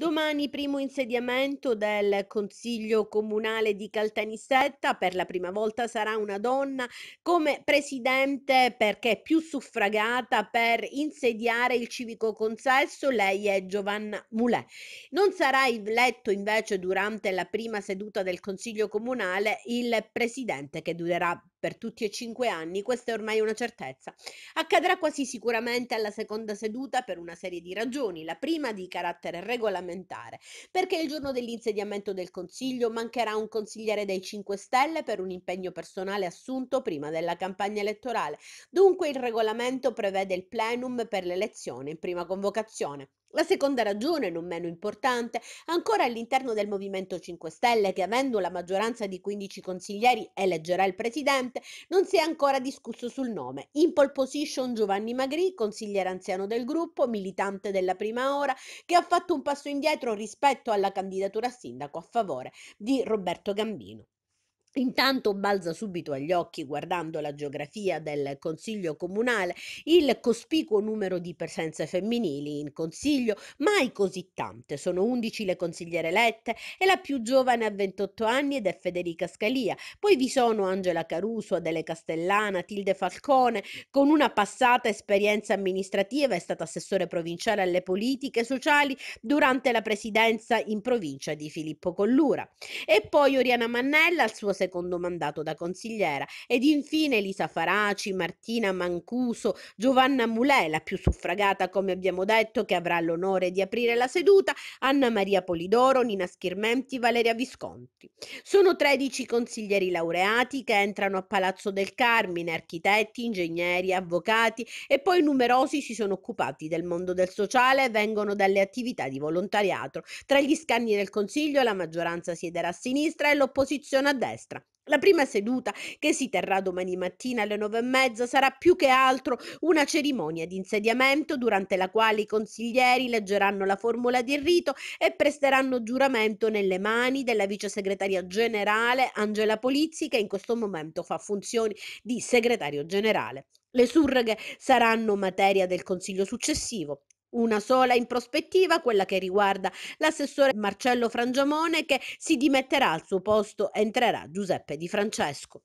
Domani primo insediamento del Consiglio Comunale di Caltanissetta, per la prima volta sarà una donna come presidente perché è più suffragata per insediare il civico consesso, lei è Giovanna Mulè. Non sarà eletto invece durante la prima seduta del Consiglio Comunale il presidente che durerà per tutti e cinque anni, questa è ormai una certezza. Accadrà quasi sicuramente alla seconda seduta per una serie di ragioni, la prima di carattere regolamentare parlamentare, perché il giorno dell'insediamento del Consiglio mancherà un consigliere dei 5 Stelle per un impegno personale assunto prima della campagna elettorale. Dunque il regolamento prevede il plenum per l'elezione in prima convocazione. La seconda ragione, non meno importante, ancora all'interno del Movimento 5 Stelle, che avendo la maggioranza di 15 consiglieri eleggerà il presidente, non si è ancora discusso sul nome. In pole position Giovanni Magrì, consigliere anziano del gruppo, militante della prima ora, che ha fatto un passo indietro rispetto alla candidatura a sindaco a favore di Roberto Gambino. Intanto balza subito agli occhi, guardando la geografia del Consiglio comunale, il cospicuo numero di presenze femminili in Consiglio, mai così tante. Sono 11 le consigliere elette e la più giovane ha 28 anni ed è Federica Scalia. Poi vi sono Angela Caruso, Adele Castellana, Tilde Falcone, con una passata esperienza amministrativa, è stata assessore provinciale alle politiche sociali durante la presidenza in provincia di Filippo Collura. E poi Oriana Mannella, al suo secondo mandato da consigliera, ed infine Elisa Faraci, Martina Mancuso, Giovanna Mulè, la più suffragata come abbiamo detto, che avrà l'onore di aprire la seduta, Anna Maria Polidoro, Nina Schirmenti, Valeria Visconti. Sono 13 consiglieri laureati che entrano a Palazzo del Carmine, architetti, ingegneri, avvocati e poi numerosi si sono occupati del mondo del sociale e vengono dalle attività di volontariato. Tra gli scanni del Consiglio la maggioranza siederà a sinistra e l'opposizione a destra. La prima seduta, che si terrà domani mattina alle nove e mezza, sarà più che altro una cerimonia di insediamento durante la quale i consiglieri leggeranno la formula di rito e presteranno giuramento nelle mani della vice segretaria generale Angela Polizzi, che in questo momento fa funzioni di segretario generale. Le surroghe saranno materia del Consiglio successivo. Una sola in prospettiva, quella che riguarda l'assessore Marcello Frangiamone che si dimetterà al suo posto, entrerà Giuseppe Di Francesco.